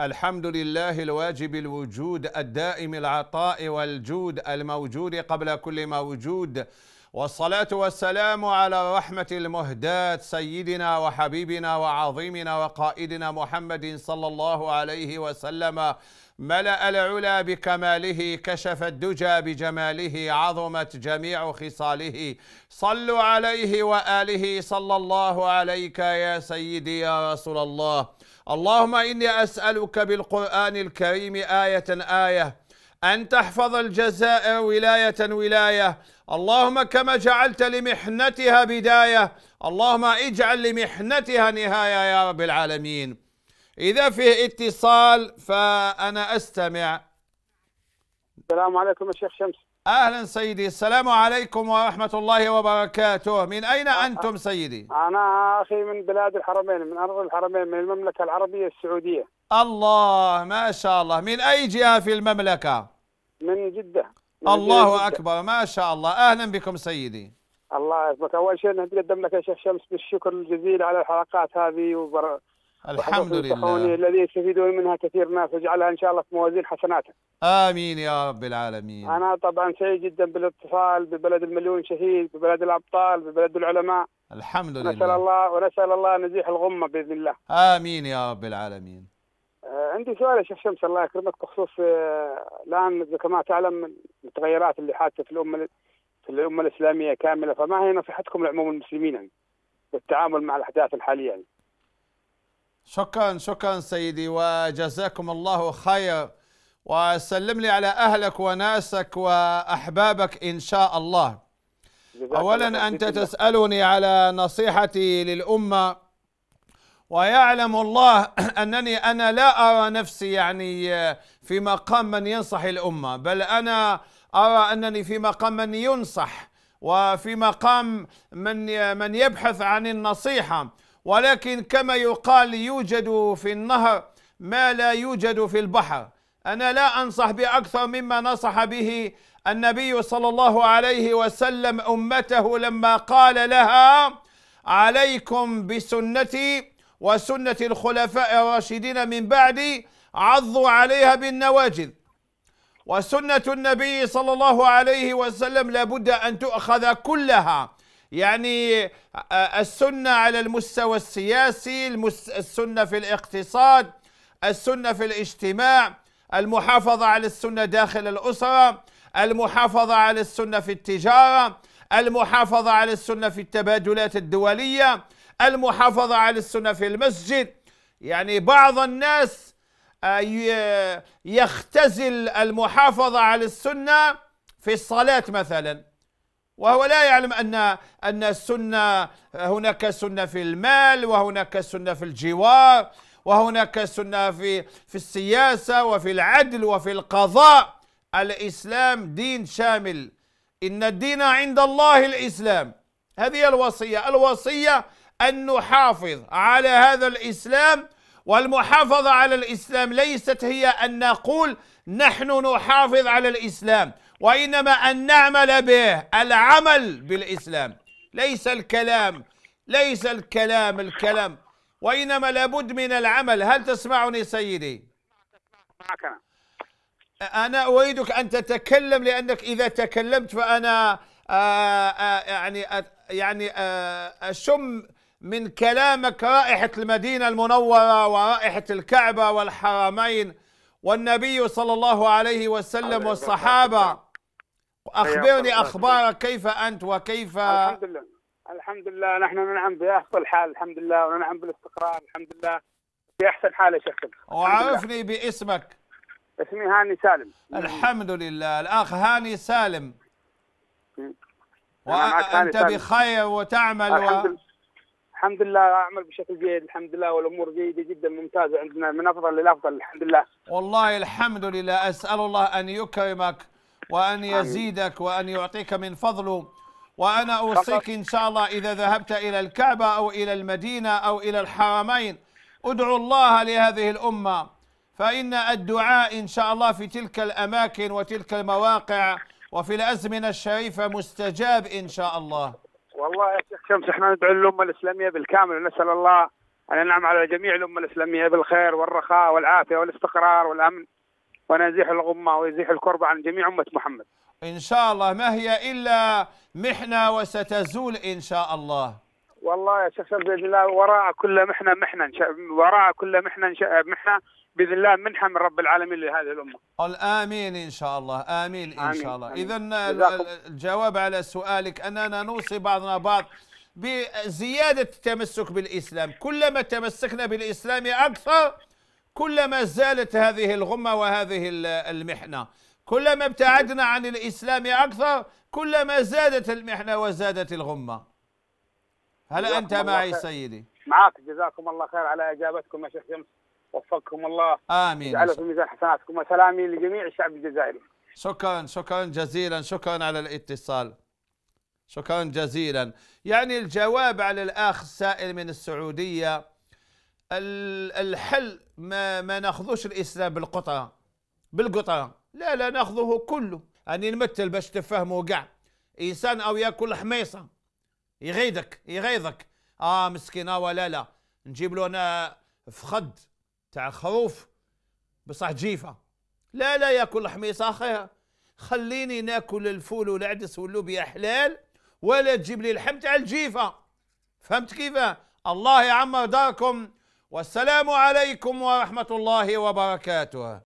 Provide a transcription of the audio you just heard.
الحمد لله الواجب الوجود الدائم العطاء والجود الموجود قبل كل موجود والصلاة والسلام على رحمة المهداة سيدنا وحبيبنا وعظيمنا وقائدنا محمد صلى الله عليه وسلم ملأ العلا بكماله كشف الدجى بجماله عظمت جميع خصاله صلوا عليه وآله صلى الله عليك يا سيدي يا رسول الله اللهم إني أسألك بالقرآن الكريم آية آية أن تحفظ الجزائر ولاية ولاية اللهم كما جعلت لمحنتها بداية اللهم اجعل لمحنتها نهاية يا رب العالمين إذا فيه اتصال فأنا أستمع السلام عليكم يا شيخ شمس أهلا سيدي السلام عليكم ورحمة الله وبركاته من أين أنتم سيدي؟ أنا أخي من بلاد الحرمين من أرض الحرمين من المملكة العربية السعودية الله ما شاء الله من أي جهة في المملكة؟ من جدة الله اكبر ما شاء الله اهلا بكم سيدي الله يعزك اول شيء نتقدم لك يا شيخ شمس بالشكر الجزيل على الحلقات هذه وبر... الحمد لله الذي يستفيدون منها كثير ناس واجعلها ان شاء الله في موازين حسناتك امين يا رب العالمين انا طبعا سعيد جدا بالاتصال ببلد المليون شهيد ببلد الابطال ببلد العلماء الحمد لله نسال الله ونسال الله نزيح الغمه باذن الله امين يا رب العالمين عندي سؤال يا شيخ شمس الله يكرمك بخصوص آه، الان كما تعلم التغيرات اللي حادثه في الامه في الامه الاسلاميه كامله فما هي نصيحتكم لعموم المسلمين يعني والتعامل مع الاحداث الحاليه يعني؟ شكرا شكرا سيدي وجزاكم الله خير وسلم لي على اهلك وناسك واحبابك ان شاء الله. اولا انت تسالني على نصيحتي للامه ويعلم الله أنني أنا لا أرى نفسي يعني آه، في مقام من ينصح الأمة بل أنا أرى أنني في مقام من ينصح وفي مقام من آه، من يبحث عن النصيحة ولكن كما يقال يوجد في النهر ما لا يوجد في البحر أنا لا أنصح بأكثر مما نصح به النبي صلى الله عليه وسلم أمته لما قال لها عليكم بسنتي وسنة الخلفاء الراشدين من بعدي عضوا عليها بالنواجذ وسنة النبي صلى الله عليه وسلم لابد أن تؤخذ كلها يعني آه، السنة على المستوى السياسي السنة في الاقتصاد السنة في الاجتماع المحافظة على السنة داخل الأسرة المحافظة على السنة في التجارة المحافظة على السنة في التبادلات الدولية المحافظة على السنة في المسجد يعني بعض الناس آه، يختزل المحافظة على السنة في الصلاة مثلا وهو لا يعلم أن أن السنة هناك سنة في المال وهناك سنة في الجوار وهناك سنة في في السياسة وفي العدل وفي القضاء الإسلام دين شامل إن الدين عند الله الإسلام هذه الوصية الوصية أن نحافظ على هذا الإسلام والمحافظة على الإسلام ليست هي أن نقول نحن نحافظ على الإسلام وإنما أن نعمل به العمل بالإسلام ليس الكلام ليس الكلام الكلام وإنما لابد من العمل هل تسمعني سيدي أنا أريدك أن تتكلم لأنك إذا تكلمت فأنا آآ آه، آآ آه، يعني آآ يعني آه، أشم من كلامك رائحة المدينة المنورة ورائحة الكعبة والحرمين والنبي صلى الله عليه وسلم والصحابة أخبرني أخبارك كيف أنت وكيف الحمد لله الحمد لله نحن ننعم بأفضل حال الحمد لله وننعم بالاستقرار الحمد لله في أحسن حال يا شيخ وعرفني باسمك اسمي هاني سالم الحمد لله الأخ هاني سالم وأنت بخير وتعمل و... الحمد لله اعمل بشكل جيد الحمد لله والامور جيده جدا ممتازه عندنا من افضل للافضل الحمد لله والله الحمد لله اسال الله ان يكرمك وان يزيدك وان يعطيك من فضله وانا اوصيك ان شاء الله اذا ذهبت الى الكعبه او الى المدينه او الى الحرمين ادعو الله لهذه الامه فان الدعاء ان شاء الله في تلك الاماكن وتلك المواقع وفي الازمنه الشريفه مستجاب ان شاء الله والله يا شيخ شمس احنا ندعو للامه الاسلاميه بالكامل ونسال الله ان ينعم على جميع الامه الاسلاميه بالخير والرخاء والعافيه والاستقرار والامن وان يزيح الغمه ويزيح الكرب عن جميع امه محمد. ان شاء الله ما هي الا محنه وستزول ان شاء الله. والله يا شيخ باذن الله وراء كل محنه محنه وراء كل محنه محنه باذن الله منحه من رب العالمين لهذه الامه. امين ان شاء الله، امين ان شاء الله. اذا الجواب على سؤالك اننا نوصي بعضنا بعض بزياده التمسك بالاسلام، كلما تمسكنا بالاسلام اكثر كلما زالت هذه الغمه وهذه المحنه. كلما ابتعدنا عن الاسلام اكثر كلما زادت المحنه وزادت الغمه. هلا انت معي سيدي معاك جزاكم الله خير على اجابتكم يا شيخ شمس وفقكم الله امين اجعله في ميزان حسناتكم وسلامي لجميع الشعب الجزائري شكرا شكرا جزيلا شكرا على الاتصال شكرا جزيلا يعني الجواب على الاخ السائل من السعوديه الحل ما ما ناخذوش الاسلام بالقطره بالقطره لا لا ناخذه كله اني يعني نمثل باش تفهموا كاع انسان او ياكل حميصه يغيظك يغيظك اه مسكينه آه، ولا لا نجيب له انا فخد تاع خروف بصح جيفه لا لا ياكل حميص خير خليني ناكل الفول والعدس واللوبيا حلال ولا تجيب لي اللحم تاع الجيفه فهمت كيف الله يعمر داركم والسلام عليكم ورحمه الله وبركاته